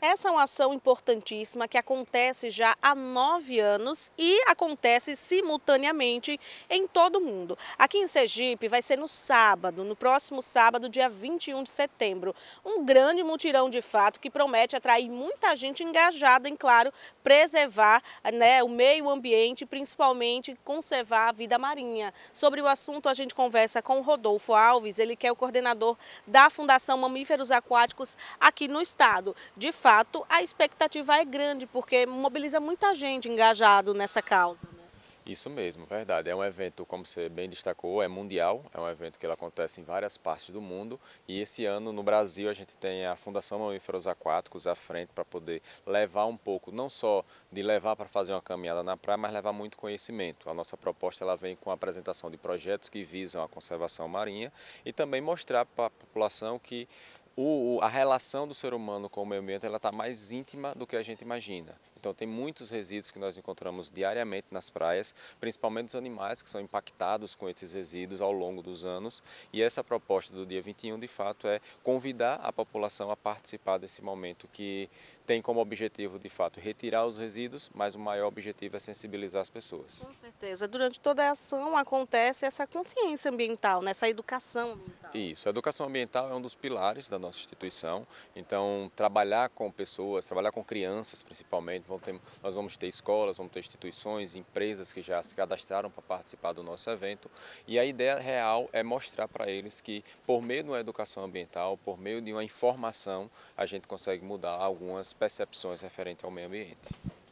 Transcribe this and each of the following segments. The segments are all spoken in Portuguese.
Essa é uma ação importantíssima que acontece já há nove anos e acontece simultaneamente em todo o mundo. Aqui em Sergipe vai ser no sábado, no próximo sábado, dia 21 de setembro. Um grande mutirão de fato que promete atrair muita gente engajada em, claro, preservar né, o meio ambiente, principalmente conservar a vida marinha. Sobre o assunto a gente conversa com o Rodolfo Alves, ele que é o coordenador da Fundação Mamíferos Aquáticos aqui no estado. De fato, a expectativa é grande, porque mobiliza muita gente engajado nessa causa. Né? Isso mesmo, verdade. É um evento, como você bem destacou, é mundial, é um evento que acontece em várias partes do mundo e esse ano no Brasil a gente tem a Fundação Mamíferos Aquáticos à frente para poder levar um pouco, não só de levar para fazer uma caminhada na praia, mas levar muito conhecimento. A nossa proposta ela vem com a apresentação de projetos que visam a conservação marinha e também mostrar para a população que o, a relação do ser humano com o meio ambiente ela está mais íntima do que a gente imagina. Então tem muitos resíduos que nós encontramos diariamente nas praias, principalmente os animais que são impactados com esses resíduos ao longo dos anos. E essa proposta do dia 21, de fato, é convidar a população a participar desse momento que tem como objetivo, de fato, retirar os resíduos, mas o maior objetivo é sensibilizar as pessoas. Com certeza. Durante toda a ação acontece essa consciência ambiental, né? essa educação ambiental. Isso. A educação ambiental é um dos pilares da nossa instituição. Então, trabalhar com pessoas, trabalhar com crianças principalmente, vamos ter, nós vamos ter escolas, vamos ter instituições, empresas que já se cadastraram para participar do nosso evento. E a ideia real é mostrar para eles que, por meio de uma educação ambiental, por meio de uma informação, a gente consegue mudar algumas percepções referente ao meio ambiente.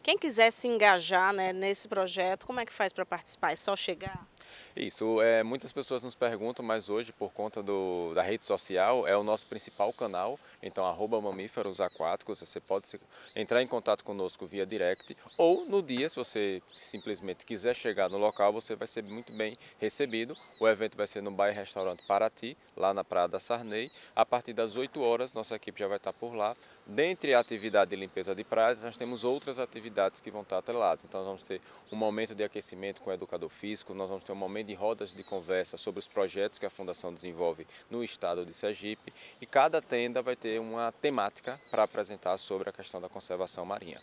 Quem quiser se engajar né, nesse projeto, como é que faz para participar? É só chegar? Isso, é, muitas pessoas nos perguntam, mas hoje, por conta do, da rede social, é o nosso principal canal, então arroba mamíferos aquáticos, você pode se, entrar em contato conosco via direct, ou no dia, se você simplesmente quiser chegar no local, você vai ser muito bem recebido. O evento vai ser no Bairro Restaurante Paraty, lá na Praia da Sarney. A partir das 8 horas, nossa equipe já vai estar por lá. Dentre a atividade de limpeza de praias, nós temos outras atividades que vão estar atreladas. Então, nós vamos ter um momento de aquecimento com o educador físico, nós vamos ter um momento de rodas de conversa sobre os projetos que a Fundação desenvolve no estado de Sergipe e cada tenda vai ter uma temática para apresentar sobre a questão da conservação marinha.